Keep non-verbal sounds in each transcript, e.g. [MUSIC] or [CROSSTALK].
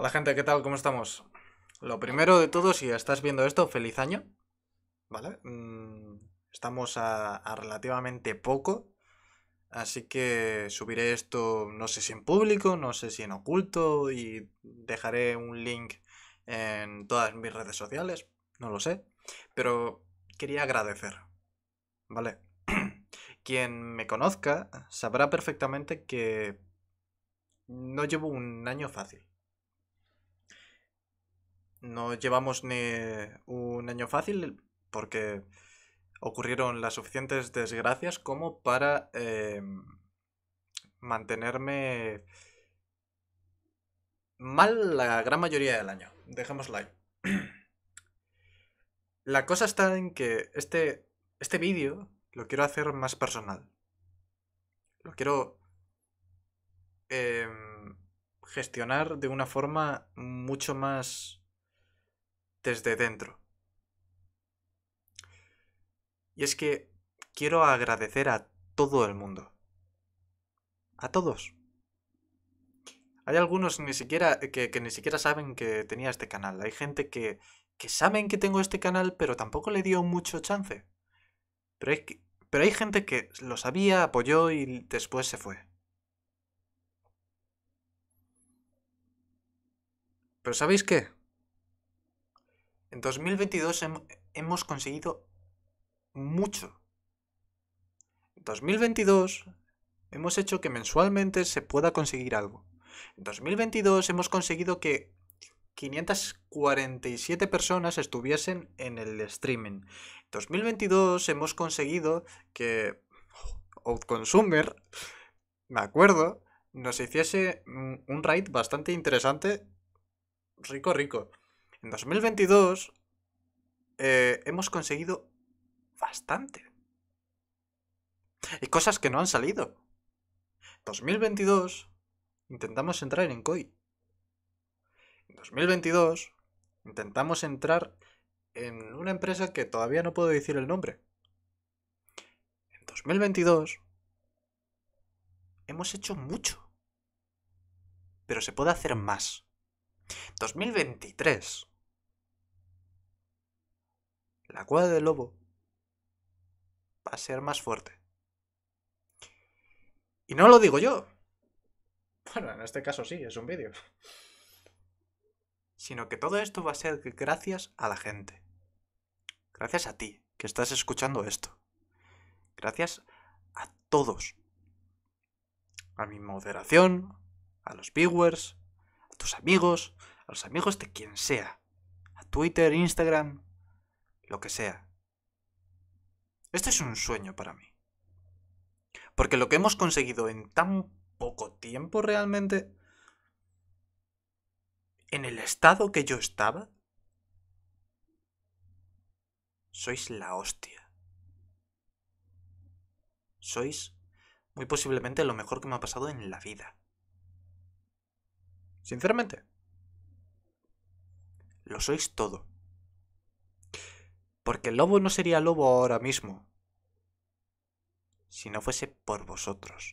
Hola gente, ¿qué tal? ¿Cómo estamos? Lo primero de todo, si estás viendo esto, feliz año. ¿Vale? Mm, estamos a, relativamente poco. Así que subiré esto, no sé si en público, no sé si en oculto, y dejaré un link en todas mis redes sociales, no lo sé. Pero quería agradecer. ¿Vale? [CLEARS THROAT] Quien me conozca sabrá perfectamente que no llevo un año fácil no llevamos ni un año fácil porque ocurrieron las suficientes desgracias como para em, mantenerme mal la gran mayoría del año. Dejémoslo like. [CLEARS THROAT] La cosa está en que este, este vídeo lo quiero hacer más personal. Lo quiero em, gestionar de una forma mucho más desde dentro. Y es que quiero agradecer a todo el mundo. A todos. Hay algunos ni siquiera, que, ni siquiera saben que tenía este canal. Hay gente que, que saben que tengo este canal, pero tampoco le dio mucho chance. Pero pero hay gente que lo sabía, apoyó y después se fue. Pero ¿sabéis qué? En 2022 hemos conseguido mucho. En 2022 hemos hecho que mensualmente se pueda conseguir algo. En 2022 hemos conseguido que 547 personas estuviesen en el streaming. En 2022 hemos conseguido que Outconsumer, me acuerdo, nos hiciese un raid bastante interesante, rico, rico. En 2022 eh, hemos conseguido bastante. Y cosas que no han salido. 2022 intentamos entrar en COI. En 2022 intentamos entrar en una empresa que todavía no puedo decir el nombre. En 2022 hemos hecho mucho. Pero se puede hacer más. 2023 la cuadra del lobo va a ser más fuerte. Y no lo digo yo. Bueno, en este caso sí, es un vídeo. Sino que todo esto va a ser gracias a la gente. Gracias a ti, que estás escuchando esto. Gracias a todos. A mi moderación, a los viewers, a tus amigos, a los amigos de quien sea. A Twitter, Instagram, lo que sea. Este es un sueño para mí. Porque lo que hemos conseguido en tan poco tiempo realmente, en el estado que yo estaba, sois la hostia. Sois muy posiblemente lo mejor que me ha pasado en la vida. Sinceramente. Lo sois todo porque el lobo no sería lobo ahora mismo, si no fuese por vosotros.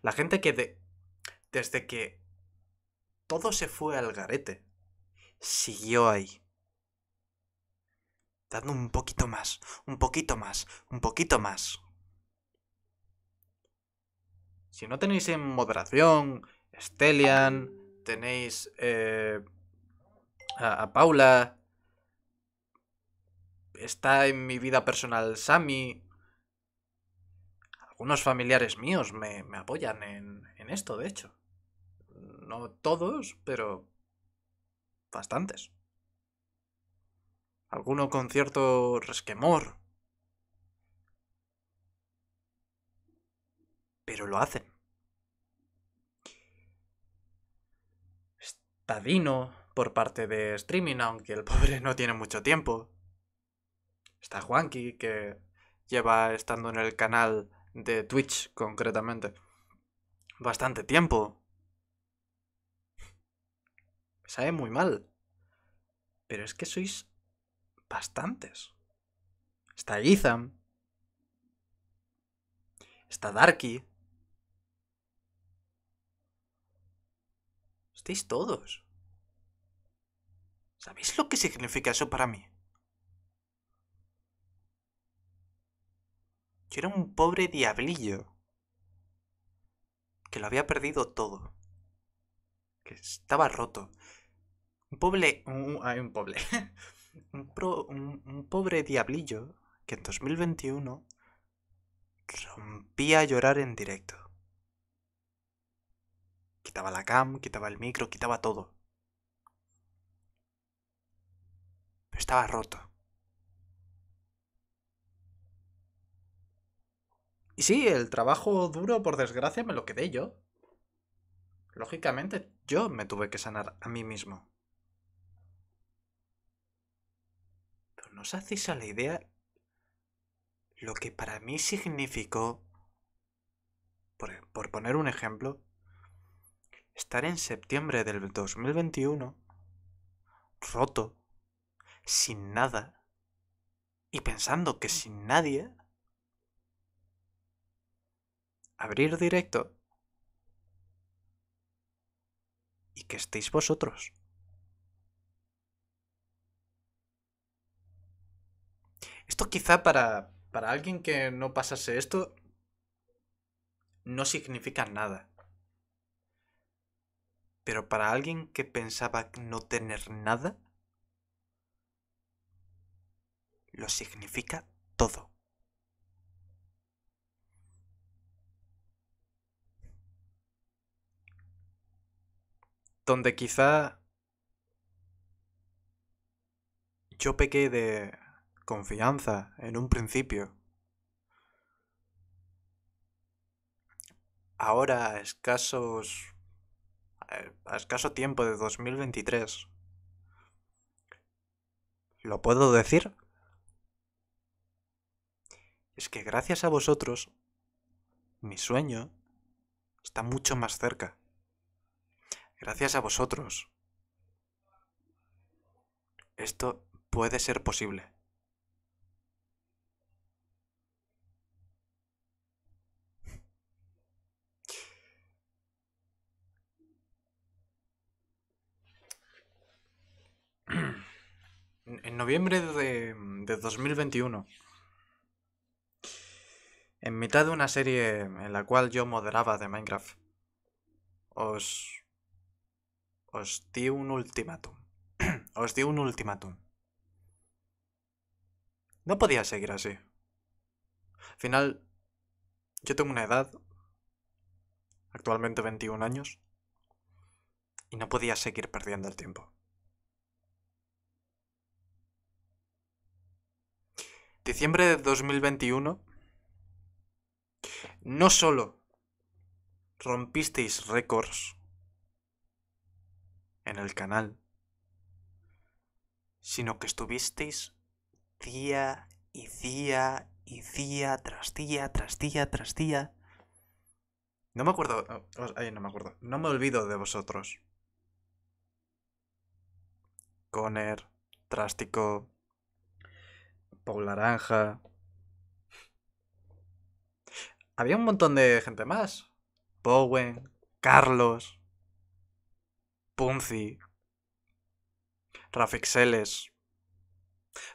La gente que desde que todo se fue al garete, siguió ahí. Dando un poquito más, un poquito más, un poquito más. Si no tenéis en moderación, Estelian. tenéis eh, a Paula, está en mi vida personal Sammy. Algunos familiares míos me, apoyan en, esto, de hecho. No todos, pero bastantes. Alguno con cierto resquemor. Pero lo hacen. Está Dino por parte de streaming, aunque el pobre no tiene mucho tiempo. Está Juanqui, que lleva estando en el canal de Twitch concretamente bastante tiempo. sabe muy mal. Pero es que sois bastantes. Está Ethan. Está Darky. Estáis todos. ¿Sabéis lo que significa eso para mí? Yo era un pobre diablillo. Que lo había perdido todo. Que estaba roto. Un pobre. Un, pobre. [LAUGHS] un, pobre diablillo que en 2021 rompía a llorar en directo. Quitaba la cam, quitaba el micro, quitaba todo. estaba roto. Y sí, el trabajo duro, por desgracia, me lo quedé yo. Lógicamente, yo me tuve que sanar a mí mismo. Pero no os hacéis a la idea lo que para mí significó, por, por poner un ejemplo, estar en septiembre del 2021 roto, sin nada, y pensando que sin nadie abrir directo y que estéis vosotros. Esto quizá para, para alguien que no pasase esto no significa nada. Pero para alguien que pensaba no tener nada, lo significa todo. donde quizá yo pequé de confianza en un principio. Ahora, a escasos. Eh, a escaso tiempo de 2023. ¿Lo puedo decir? Es que gracias a vosotros, mi sueño está mucho más cerca. Gracias a vosotros. Esto puede ser posible. En noviembre de, de 2021, en mitad de una serie en la cual yo moderaba de Minecraft, os os di un ultimátum. [CLEARS THROAT] Os di un ultimátum. No podía seguir así. Al final, yo tengo una edad, actualmente 21 años, y no podía seguir perdiendo el tiempo. Diciembre de 2021, no solo rompisteis récords en el canal, sino que estuvisteis día y día y día tras día tras día tras día. No me acuerdo, oh, no me acuerdo, no me olvido de vosotros. Coner Trástico, Paul Naranja. Había un montón de gente más. Bowen, Carlos. Punzi, Rafixeles.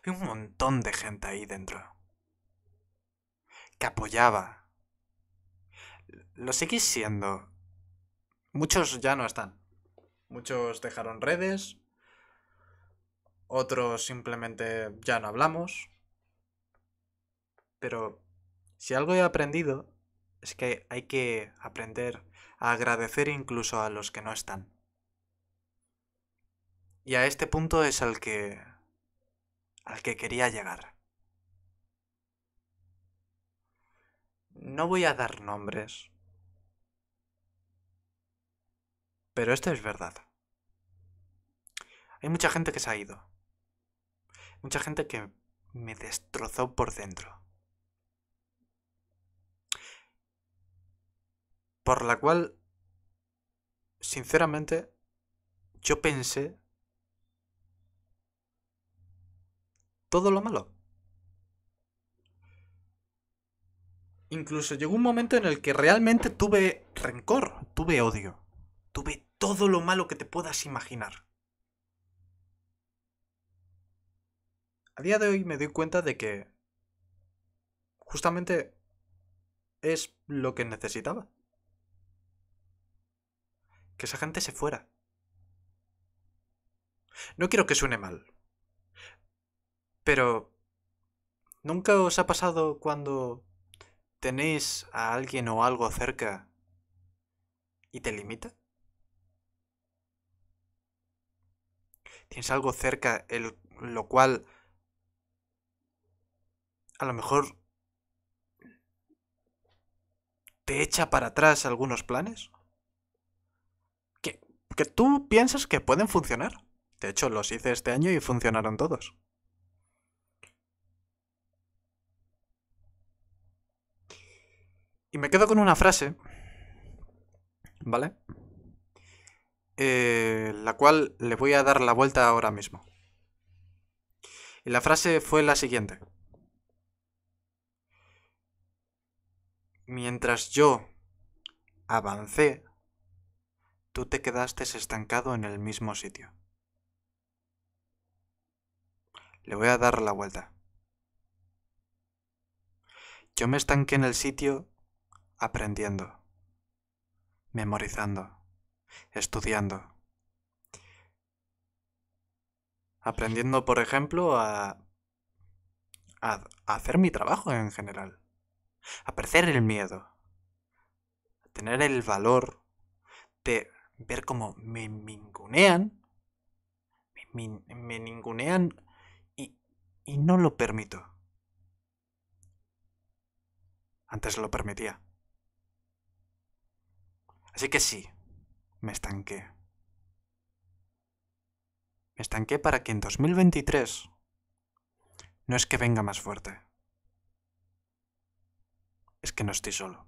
un montón de gente ahí dentro. Que apoyaba. Lo seguís siendo. Muchos ya no están. Muchos dejaron redes. Otros simplemente ya no hablamos. Pero si algo he aprendido es que hay que aprender a agradecer incluso a los que no están. Y a este punto es al que. al que quería llegar. No voy a dar nombres. Pero esto es verdad. Hay mucha gente que se ha ido. Mucha gente que me destrozó por dentro. Por la cual, sinceramente, yo pensé todo lo malo. Incluso llegó un momento en el que realmente tuve rencor, tuve odio, tuve todo lo malo que te puedas imaginar. A día de hoy me doy cuenta de que justamente es lo que necesitaba. Que esa gente se fuera. No quiero que suene mal, pero, ¿nunca os ha pasado cuando tenéis a alguien o algo cerca y te limita? ¿Tienes algo cerca el, lo cual a lo mejor te echa para atrás algunos planes? ¿Que, que tú piensas que pueden funcionar? De hecho, los hice este año y funcionaron todos. Y me quedo con una frase, ¿vale? Eh, la cual le voy a dar la vuelta ahora mismo. Y la frase fue la siguiente. Mientras yo avancé, tú te quedaste estancado en el mismo sitio. Le voy a dar la vuelta. Yo me estanqué en el sitio aprendiendo, memorizando, estudiando. Aprendiendo, por ejemplo, a, hacer mi trabajo en general, a perder el miedo, a tener el valor de ver cómo me ningunean, me, ningunean y no lo permito. Antes lo permitía. Así que sí, me estanqué. Me estanqué para que en 2023 no es que venga más fuerte. Es que no estoy solo.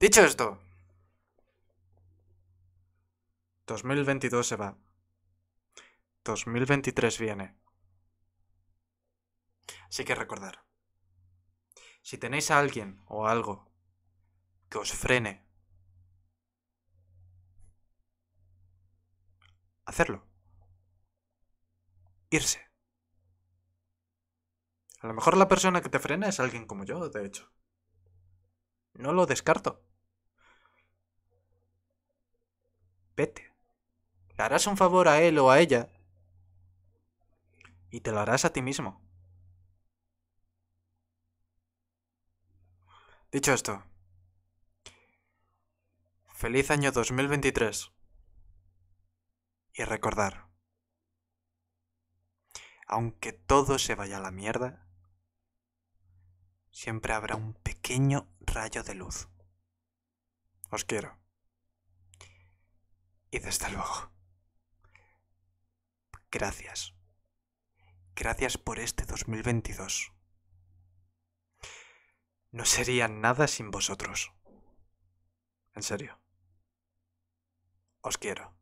Dicho esto, 2022 se va. 2023 viene. Así que recordar, si tenéis a alguien o algo que os frene, hacerlo. Irse. A lo mejor la persona que te frena es alguien como yo, de hecho. No lo descarto. Vete. Le harás un favor a él o a ella. Y te lo harás a ti mismo. Dicho esto, feliz año 2023 y recordar, aunque todo se vaya a la mierda, siempre habrá un pequeño rayo de luz. Os quiero. Y desde luego. Gracias. Gracias por este 2022. No sería nada sin vosotros. En serio. Os quiero.